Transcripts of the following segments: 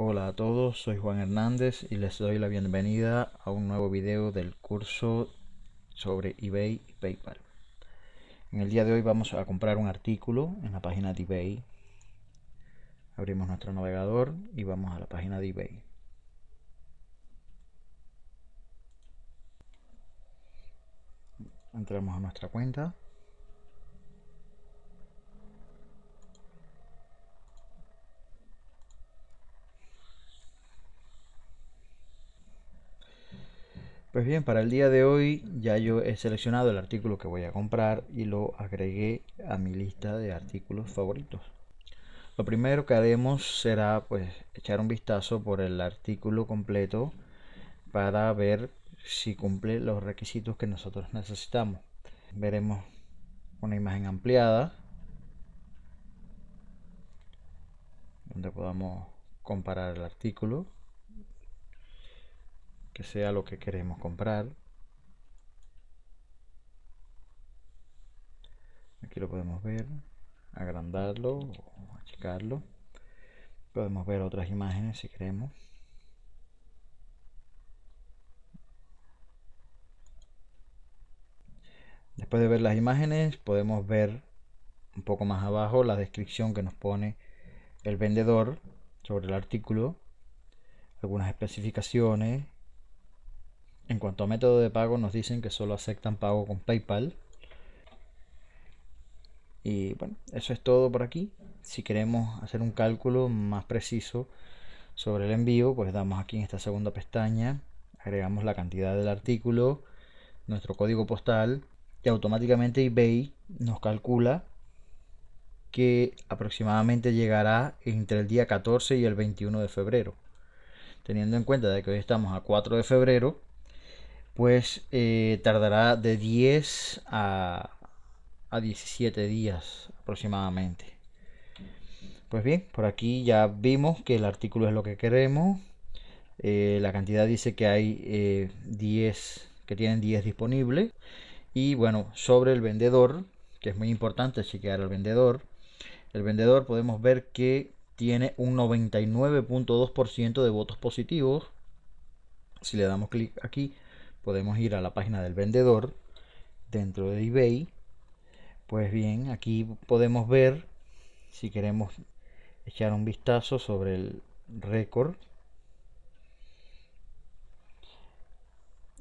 Hola a todos, soy Juan Hernández y les doy la bienvenida a un nuevo video del curso sobre eBay y PayPal. En el día de hoy vamos a comprar un artículo en la página de eBay. Abrimos nuestro navegador y vamos a la página de eBay. Entramos a nuestra cuenta. Pues bien, para el día de hoy ya yo he seleccionado el artículo que voy a comprar y lo agregué a mi lista de artículos favoritos. Lo primero que haremos será pues echar un vistazo por el artículo completo para ver si cumple los requisitos que nosotros necesitamos. Veremos una imagen ampliada donde podamos comparar el artículo que sea lo que queremos comprar. Aquí lo podemos ver, agrandarlo o achicarlo. Podemos ver otras imágenes si queremos. Después de ver las imágenes podemos ver un poco más abajo la descripción que nos pone el vendedor sobre el artículo, algunas especificaciones en cuanto a método de pago, nos dicen que solo aceptan pago con PayPal. Y bueno, eso es todo por aquí. Si queremos hacer un cálculo más preciso sobre el envío, pues damos aquí en esta segunda pestaña, agregamos la cantidad del artículo, nuestro código postal y automáticamente eBay nos calcula que aproximadamente llegará entre el día 14 y el 21 de febrero. Teniendo en cuenta de que hoy estamos a 4 de febrero, pues eh, tardará de 10 a, 17 días aproximadamente. Pues bien, por aquí ya vimos que el artículo es lo que queremos. Eh, la cantidad dice que hay 10, eh, que tienen 10 disponibles. Y bueno, sobre el vendedor, que es muy importante chequear al vendedor. El vendedor podemos ver que tiene un 99.2% de votos positivos. Si le damos clic aquí, podemos ir a la página del vendedor dentro de eBay. Pues bien, aquí podemos ver si queremos echar un vistazo sobre el récord.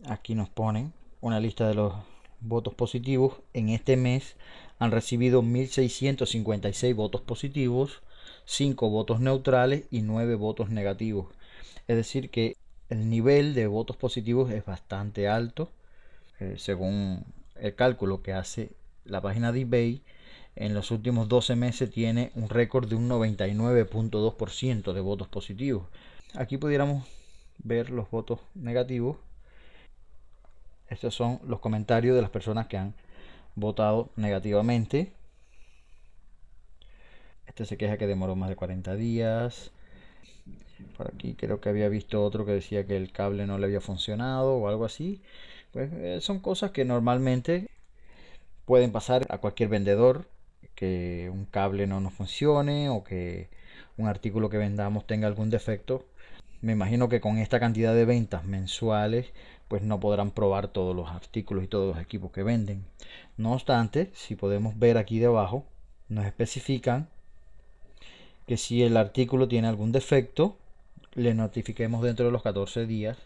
Aquí nos ponen una lista de los votos positivos. En este mes han recibido 1.656 votos positivos, 5 votos neutrales y 9 votos negativos. Es decir que el nivel de votos positivos es bastante alto, eh, según el cálculo que hace la página de eBay. En los últimos 12 meses tiene un récord de un 99.2% de votos positivos. Aquí pudiéramos ver los votos negativos. Estos son los comentarios de las personas que han votado negativamente. Este se queja que demoró más de 40 días. Por aquí creo que había visto otro que decía que el cable no le había funcionado o algo así. Pues eh, son cosas que normalmente pueden pasar a cualquier vendedor, que un cable no nos funcione o que un artículo que vendamos tenga algún defecto. Me imagino que con esta cantidad de ventas mensuales, pues no podrán probar todos los artículos y todos los equipos que venden. No obstante, si podemos ver aquí debajo, nos especifican que si el artículo tiene algún defecto, le notifiquemos dentro de los 14 días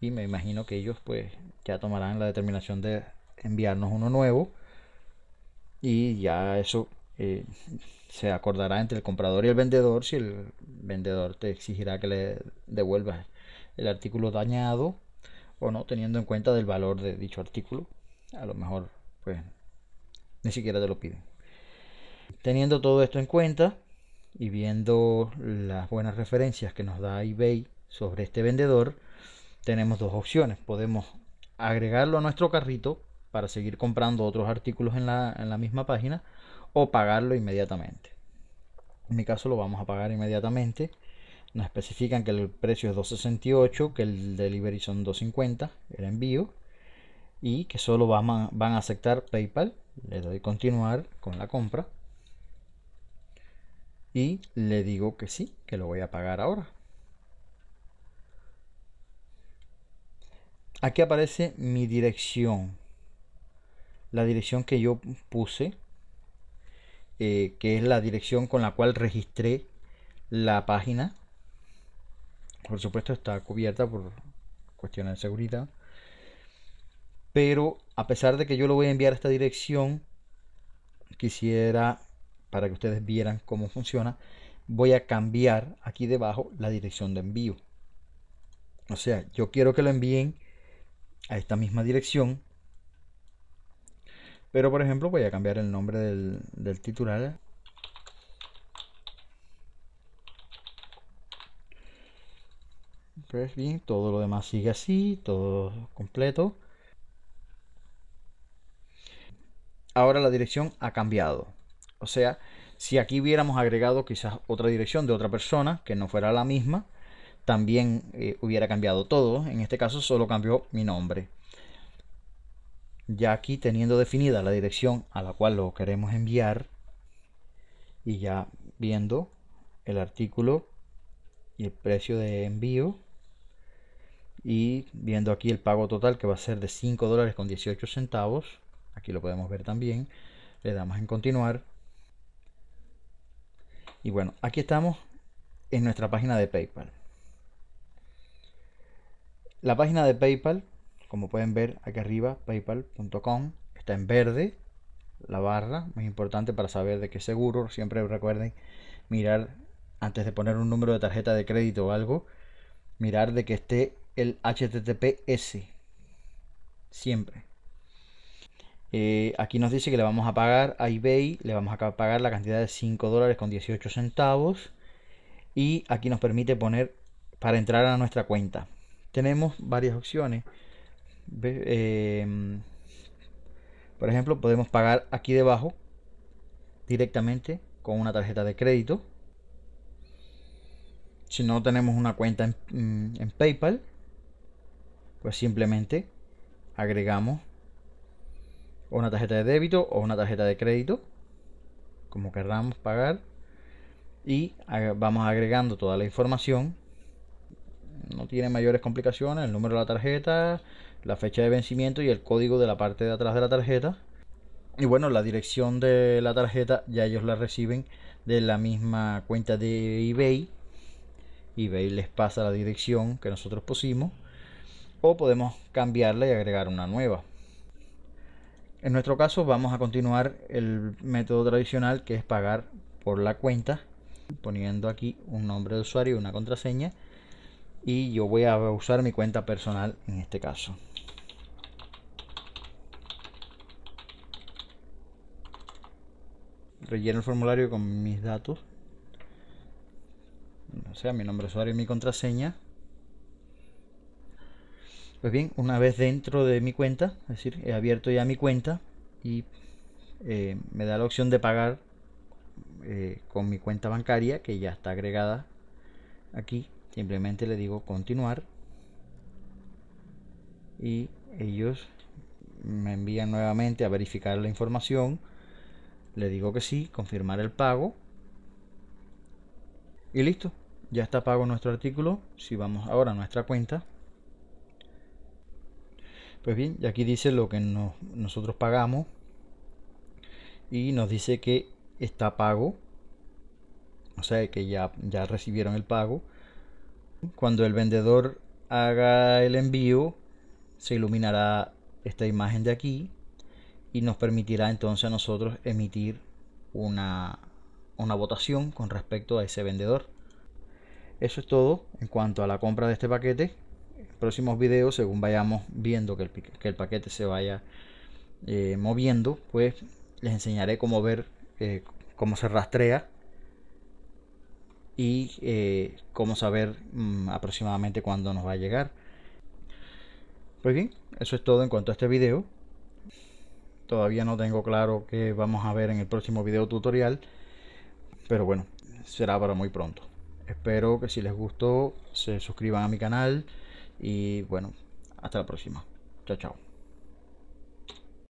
y me imagino que ellos pues ya tomarán la determinación de enviarnos uno nuevo y ya eso eh, se acordará entre el comprador y el vendedor si el vendedor te exigirá que le devuelvas el artículo dañado o no teniendo en cuenta del valor de dicho artículo a lo mejor pues ni siquiera te lo piden teniendo todo esto en cuenta y viendo las buenas referencias que nos da eBay sobre este vendedor, tenemos dos opciones. Podemos agregarlo a nuestro carrito para seguir comprando otros artículos en la, misma página o pagarlo inmediatamente. En mi caso lo vamos a pagar inmediatamente. Nos especifican que el precio es 268, que el delivery son 250, el envío, y que solo van a aceptar PayPal. Le doy continuar con la compra y le digo que sí, que lo voy a pagar ahora. Aquí aparece mi dirección, la dirección que yo puse, eh, que es la dirección con la cual registré la página. Por supuesto está cubierta por cuestiones de seguridad. Pero a pesar de que yo lo voy a enviar a esta dirección, quisiera para que ustedes vieran cómo funciona, voy a cambiar aquí debajo la dirección de envío. O sea, yo quiero que lo envíen a esta misma dirección. Pero por ejemplo voy a cambiar el nombre del, del titular. Pues bien, todo lo demás sigue así, todo completo. Ahora la dirección ha cambiado. O sea, si aquí hubiéramos agregado quizás otra dirección de otra persona que no fuera la misma, también eh, hubiera cambiado todo. En este caso solo cambió mi nombre. Ya aquí teniendo definida la dirección a la cual lo queremos enviar y ya viendo el artículo y el precio de envío y viendo aquí el pago total que va a ser de 5 dólares con 18 centavos aquí lo podemos ver también le damos en continuar y bueno, aquí estamos en nuestra página de PayPal. La página de PayPal, como pueden ver aquí arriba, paypal.com, está en verde, la barra, muy importante para saber de qué seguro. Siempre recuerden mirar antes de poner un número de tarjeta de crédito o algo, mirar de que esté el HTTPS. Siempre. Eh, aquí nos dice que le vamos a pagar a eBay, le vamos a pagar la cantidad de 5 dólares con 18 centavos. Y aquí nos permite poner para entrar a nuestra cuenta. Tenemos varias opciones. Em, por ejemplo, podemos pagar aquí debajo directamente con una tarjeta de crédito. Si no tenemos una cuenta en mm, PayPal, pues simplemente agregamos una tarjeta de débito o una tarjeta de crédito, como querramos pagar. Y vamos agregando toda la información. No tiene mayores complicaciones, el número de la tarjeta, la fecha de vencimiento y el código de la parte de atrás de la tarjeta. Y bueno, la dirección de la tarjeta ya ellos la reciben de la misma cuenta de eBay. eBay les pasa la dirección que nosotros pusimos. O podemos cambiarla y agregar una nueva. En nuestro caso vamos a continuar el método tradicional que es pagar por la cuenta poniendo aquí un nombre de usuario y una contraseña y yo voy a usar mi cuenta personal en este caso. Relleno el formulario con mis datos, o sea, mi nombre de usuario y mi contraseña. Pues bien, una vez dentro de mi cuenta, es decir, he abierto ya mi cuenta y eh, me da la opción de pagar eh, con mi cuenta bancaria que ya está agregada aquí. Simplemente le digo continuar y ellos me envían nuevamente a verificar la información. Le digo que sí, confirmar el pago y listo. Ya está pago nuestro artículo. Si vamos ahora a nuestra cuenta, pues bien, y aquí dice lo que nosotros pagamos y nos dice que está pago, o sea que ya, ya recibieron el pago. Cuando el vendedor haga el envío, se iluminará esta imagen de aquí y nos permitirá entonces a nosotros emitir una votación con respecto a ese vendedor. Eso es todo en cuanto a la compra de este paquete próximos videos, según vayamos viendo que el, que el paquete se vaya eh, moviendo, pues les enseñaré cómo ver eh, cómo se rastrea y eh, cómo saber mm, aproximadamente cuándo nos va a llegar. Pues bien, eso es todo en cuanto a este vídeo Todavía no tengo claro qué vamos a ver en el próximo video tutorial, pero bueno, será para muy pronto. Espero que si les gustó se suscriban a mi canal, y bueno, hasta la próxima. Chao, chao.